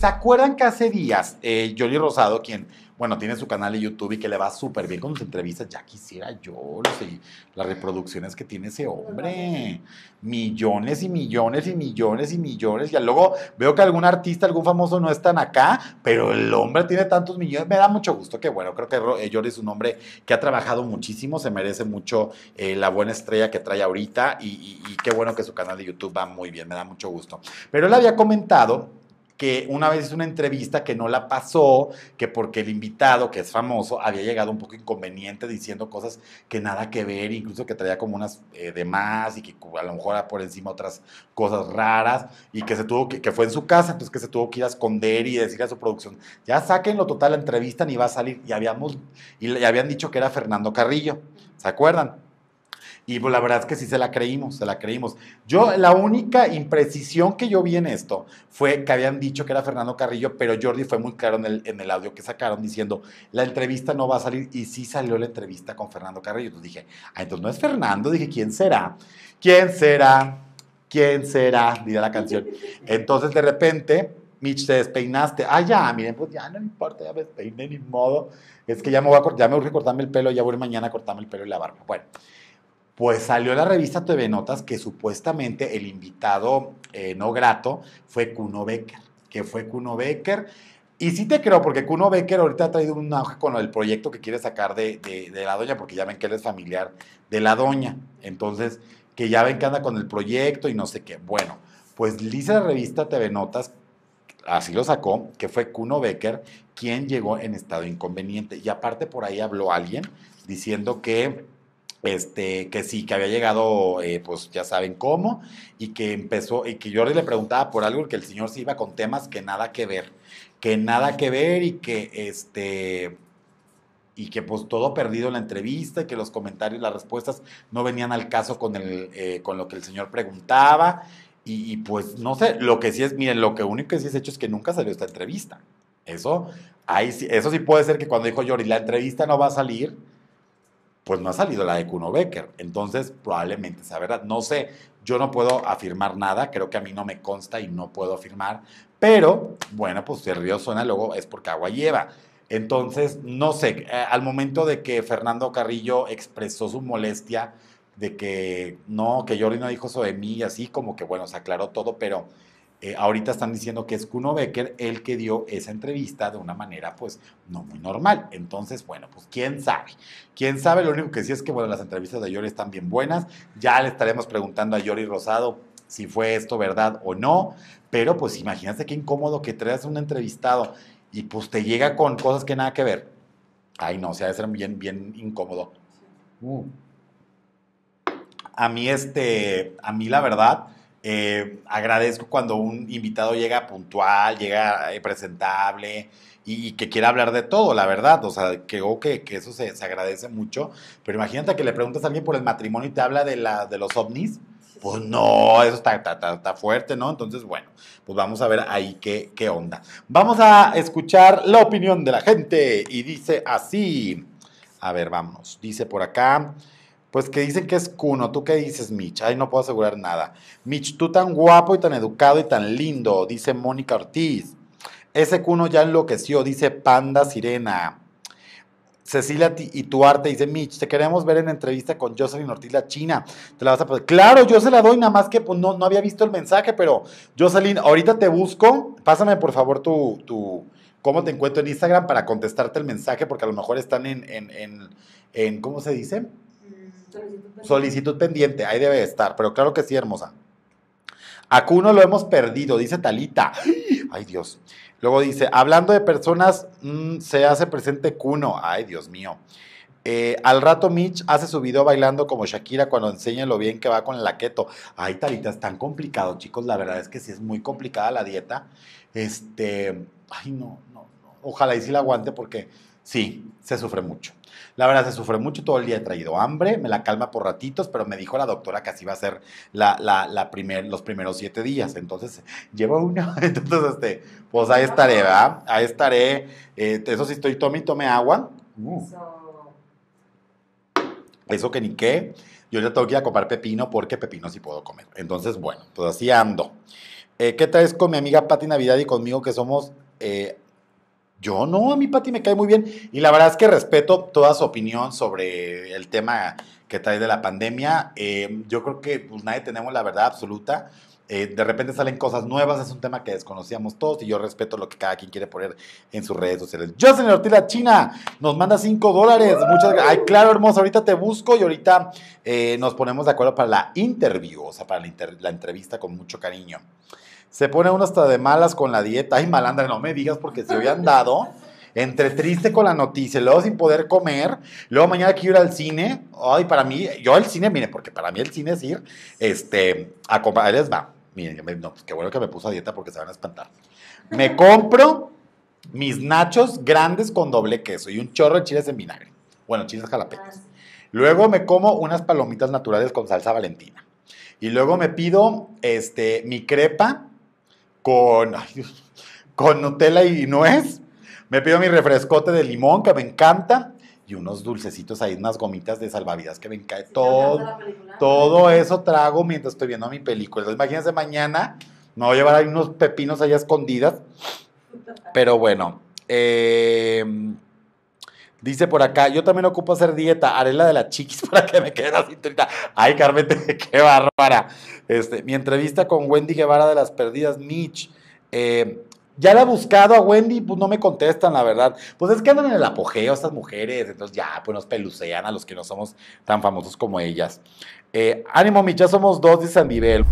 ¿Se acuerdan que hace días eh, Rosado, quien, bueno, tiene su canal de YouTube y que le va súper bien con sus entrevistas, ya quisiera yo sé, las reproducciones que tiene ese hombre? Millones y millones y millones y millones. Y luego veo que algún artista, algún famoso no están acá, pero el hombre tiene tantos millones. Me da mucho gusto que, bueno, creo que eh, Jolie es un hombre que ha trabajado muchísimo, se merece mucho eh, la buena estrella que trae ahorita y, y qué bueno que su canal de YouTube va muy bien, me da mucho gusto. Pero él había comentado que una vez hizo una entrevista que no la pasó, que porque el invitado, que es famoso, había llegado un poco inconveniente diciendo cosas que nada que ver, incluso que traía como unas eh, demás y que a lo mejor era por encima otras cosas raras y que se tuvo que, fue en su casa, entonces que se tuvo que ir a esconder y decir a su producción, ya saquen lo total la entrevista ni va a salir y habíamos y, le habían dicho que era Fernando Carrillo, ¿se acuerdan? Y pues, la verdad es que sí se la creímos, se la creímos. Yo, la única imprecisión que yo vi en esto fue que habían dicho que era Fernando Carrillo, pero Jordi fue muy claro en el, en el audio que sacaron diciendo, la entrevista no va a salir. Y sí salió la entrevista con Fernando Carrillo. Entonces dije, ah, entonces no es Fernando. Dije, ¿quién será? ¿Quién será? ¿Quién será? Dirá la canción. Entonces, de repente, Mitch, te despeinaste. Ah, ya, miren, pues ya no me importa, ya me despeiné, ni modo. Es que ya me voy a ya me urge cortarme el pelo, ya voy mañana a cortarme el pelo y la barba. Bueno, pues salió la revista TV Notas que supuestamente el invitado eh, no grato fue Kuno Becker, que fue Kuno Becker. Y sí te creo, porque Kuno Becker ahorita ha traído una hoja con el proyecto que quiere sacar de, de la doña, porque ya ven que él es familiar de la doña. Entonces, que ya ven que anda con el proyecto y no sé qué. Bueno, pues dice la revista TV Notas, así lo sacó, que fue Kuno Becker quien llegó en estado inconveniente. Y aparte por ahí habló alguien diciendo que este, que sí, que había llegado, eh, pues ya saben cómo, y que empezó, y que Jordi le preguntaba por algo, que el señor se iba con temas que nada que ver, que nada que ver y que, este, y que pues todo perdido en la entrevista, y que los comentarios, las respuestas no venían al caso con, el, eh, con lo que el señor preguntaba, y, pues no sé, lo que sí es, miren, lo que único que sí es hecho es que nunca salió esta entrevista. Eso, ahí sí, eso sí puede ser que cuando dijo Jordi, la entrevista no va a salir, pues no ha salido la de Kuno Becker. Entonces, probablemente sea verdad. No sé, yo no puedo afirmar nada, creo que a mí no me consta y no puedo afirmar, pero bueno, pues si el río suena, luego es porque agua lleva. Entonces, no sé, eh, al momento de que Fernando Carrillo expresó su molestia de que no, que Jordi no dijo eso de mí, así como que bueno, se aclaró todo, pero eh, ahorita están diciendo que es Kuno Becker el que dio esa entrevista de una manera, pues, no muy normal. Entonces, bueno, pues quién sabe. Quién sabe, lo único que sí es que, bueno, las entrevistas de Yori están bien buenas. Ya le estaremos preguntando a Yori Rosado si fue esto verdad o no. Pero, pues, imagínate qué incómodo que traes un entrevistado y, pues, te llega con cosas que nada que ver. Ay, no, o sea, debe ser bien, bien incómodo. Uh. A mí, este, a mí la verdad eh, agradezco cuando un invitado llega puntual, llega eh, presentable y, que quiera hablar de todo, la verdad. O sea, que, que eso se, agradece mucho. Pero imagínate que le preguntas a alguien por el matrimonio y te habla de, la, de los ovnis. Pues no, eso está, está, fuerte, ¿no? Entonces, bueno, pues vamos a ver ahí qué, qué onda. Vamos a escuchar la opinión de la gente y dice así. A ver, vamos, Dice por acá. Pues que dicen que es cuno. ¿Tú qué dices, Mitch? Ay, no puedo asegurar nada. Mitch, tú tan guapo y tan educado y tan lindo, dice Mónica Ortiz. Ese cuno ya enloqueció, dice Panda Sirena. Cecilia y tu arte. dice, Mitch, te queremos ver en entrevista con Jocelyn Ortiz, la china. Te la vas a Claro, yo se la doy, nada más que pues, no, no, había visto el mensaje, pero Jocelyn, ahorita te busco. Pásame por favor tu, cómo te encuentro en Instagram para contestarte el mensaje, porque a lo mejor están en, en, en, en ¿cómo se dice? Solicitud pendiente. ahí debe estar, pero claro que sí, hermosa. A Cuno lo hemos perdido, dice Talita. Ay, Dios. Luego dice, hablando de personas, mm, se hace presente Cuno. Ay, Dios mío. Eh, al rato Mitch hace su video bailando como Shakira cuando enseña lo bien que va con el laqueto. Ay, Talita, es tan complicado, chicos. La verdad es que sí es muy complicada la dieta. Este, ay, no, no, no. Ojalá y sí la aguante porque Sí, se sufre mucho. La verdad, se sufre mucho. Todo el día he traído hambre, me la calma por ratitos, pero me dijo la doctora que así va a ser la, la, los primeros siete días. Entonces, llevo una. Entonces, este, pues ahí estaré, ¿verdad? Ahí estaré. Eh, eso sí, estoy tome tome agua. Uh. Eso que ni qué. Yo ya tengo que ir a comprar pepino porque pepino sí puedo comer. Entonces, bueno, pues así ando. Eh, ¿Qué traes con mi amiga Pati Navidad y conmigo que somos eh, yo no, a mí Pati me cae muy bien. Y la verdad es que respeto toda su opinión sobre el tema que trae de la pandemia. Eh, yo creo que pues, nadie tenemos la verdad absoluta. Eh, de repente salen cosas nuevas, es un tema que desconocíamos todos y yo respeto lo que cada quien quiere poner en sus redes sociales. Yo, Ortiz La China nos manda 5 dólares. Muchas gracias. Ay, claro, hermoso, ahorita te busco y ahorita eh, nos ponemos de acuerdo para la interview, o sea, para la, la entrevista con mucho cariño. Se pone uno hasta de malas con la dieta. Ay, malandra, no me digas porque se había dado entre triste con la noticia, luego sin poder comer, luego mañana quiero ir al cine. Ay, para mí, yo al cine, mire, porque para mí el cine es ir, este, a comprar, les va. Miren, no, qué bueno que me puso a dieta porque se van a espantar. Me compro mis nachos grandes con doble queso y un chorro de chiles en vinagre. Bueno, chiles jalapeños. Ah. Luego me como unas palomitas naturales con salsa valentina. Y luego me pido este, mi crepa con, Nutella y nuez. Me pido mi refrescote de limón, que me encanta, y unos dulcecitos ahí, unas gomitas de salvavidas que me encanta todo. Todo eso trago mientras estoy viendo mi película. imagínense mañana, me voy a llevar ahí unos pepinos allá escondidas. Pero bueno, eh, Dice por acá, yo también ocupo hacer dieta, haré la de la chiquis para que me quede así trita. Ay, Carmen, qué bárbara. Este, mi entrevista con Wendy Guevara de las Perdidas Mitch. Eh, ya la he buscado a Wendy, pues no me contestan, la verdad. Pues es que andan en el apogeo estas mujeres, entonces ya, pues nos pelucean a los que no somos tan famosos como ellas. Eh, ánimo, Mitch, ya somos dos, dice Nivel.